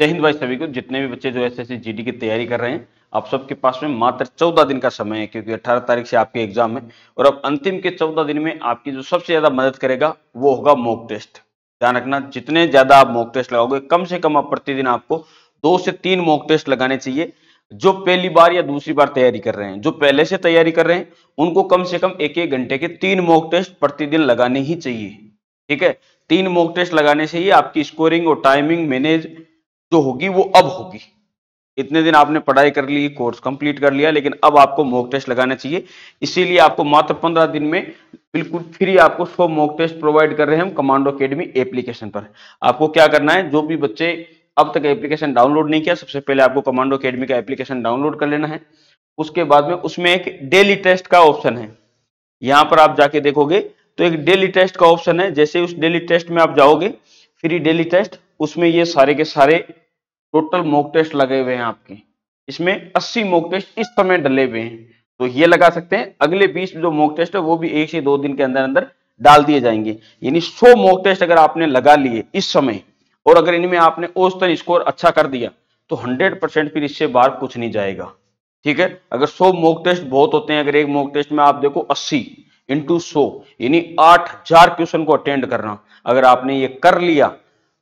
जय हिंद भाई सभी को जितने भी बच्चे जो एस एस की तैयारी कर रहे हैं आप सबके पास में मात्र 14 दिन का समय है क्योंकि अठारह तारीख से आपके एग्जाम है और अब अंतिम के 14 दिन में आपकी जो सबसे ज्यादा मदद करेगा वो होगा मॉक टेस्ट ध्यान रखना जितने ज्यादा आप मॉक टेस्ट लगाओगे कम से कम आप प्रतिदिन आपको दो से तीन मॉक टेस्ट लगाने चाहिए जो पहली बार या दूसरी बार तैयारी कर रहे हैं जो पहले से तैयारी कर रहे हैं उनको कम से कम एक एक घंटे के तीन मॉक टेस्ट प्रतिदिन लगाने ही चाहिए ठीक है तीन मॉक टेस्ट लगाने से ही आपकी स्कोरिंग और टाइमिंग मैनेज जो होगी वो अब होगी इतने दिन आपने पढ़ाई कर ली कोर्स कंप्लीट कर लिया लेकिन अब आपको मॉक टेस्ट लगाना चाहिए इसीलिए आपको मात्र पंद्रह दिन में बिल्कुल फ्री आपको सौ मॉक टेस्ट प्रोवाइड कर रहे हैं हम कमांडो अकेडमी एप्लीकेशन पर आपको क्या करना है जो भी बच्चे अब तक एप्लीकेशन डाउनलोड नहीं किया सबसे पहले आपको कमांडो अकेडमी का एप्लीकेशन डाउनलोड कर लेना है उसके बाद में उसमें एक डेली टेस्ट का ऑप्शन है यहाँ पर आप जाके देखोगे तो एक डेली टेस्ट का ऑप्शन है जैसे उस डेली टेस्ट में आप जाओगे फ्री डेली टेस्ट उसमें ये सारे के सारे टोटल मॉक टेस्ट लगे हुए हैं आपके इसमें 80 मॉक टेस्ट इस समय डले हुए हैं तो ये लगा सकते हैं अगले 20 जो मॉक टेस्ट है वो भी एक से दो दिन के अंदर अंदर डाल दिए जाएंगे यानी 100 मॉक टेस्ट अगर आपने लगा लिए इस समय और अगर इनमें आपने औसतन स्कोर अच्छा कर दिया तो हंड्रेड परसेंट फिर इससे बाहर कुछ नहीं जाएगा ठीक है अगर सौ मॉक टेस्ट बहुत होते हैं अगर एक मॉक टेस्ट में आप देखो अस्सी इंटू सो यानी आठ हजार क्वेश्चन को अटेंड करना अगर आपने ये कर लिया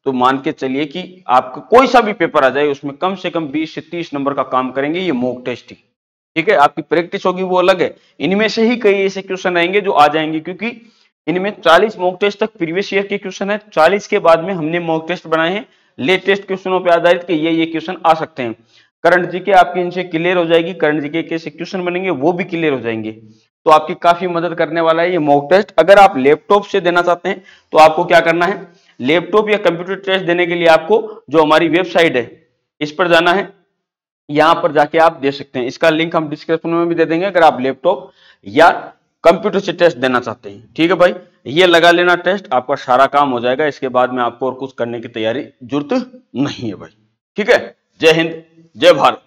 तो मान के चलिए कि आपका कोई सा भी पेपर आ जाए उसमें कम से कम 20 से 30 नंबर का काम करेंगे ये टेस्ट ही ठीक है आपकी प्रैक्टिस होगी वो अलग है इनमें से ही कई ऐसे क्वेश्चन आएंगे जो आ जाएंगे क्योंकि इनमें 40 मॉक टेस्ट तक प्रीवियस ईयर के क्वेश्चन है 40 के बाद में हमने मॉक टेस्ट बनाए हैं लेटेस्ट क्वेश्चनों पर आधारित के ये ये क्वेश्चन आ सकते हैं करंट जी के आपकी इनसे क्लियर हो जाएगी करंट जी के कैसे क्वेश्चन बनेंगे वो भी क्लियर हो जाएंगे तो आपकी काफी मदद करने वाला है ये मॉक टेस्ट अगर आप लैपटॉप से देना चाहते हैं तो आपको क्या करना है लैपटॉप या कंप्यूटर टेस्ट देने के लिए आपको जो हमारी वेबसाइट है इस पर जाना है यहां पर जाके आप दे सकते हैं इसका लिंक हम डिस्क्रिप्शन में भी दे देंगे अगर आप लैपटॉप या कंप्यूटर से टेस्ट देना चाहते हैं ठीक है भाई ये लगा लेना टेस्ट आपका सारा काम हो जाएगा इसके बाद में आपको और कुछ करने की तैयारी जरूरत नहीं है भाई ठीक है जय हिंद जय भारत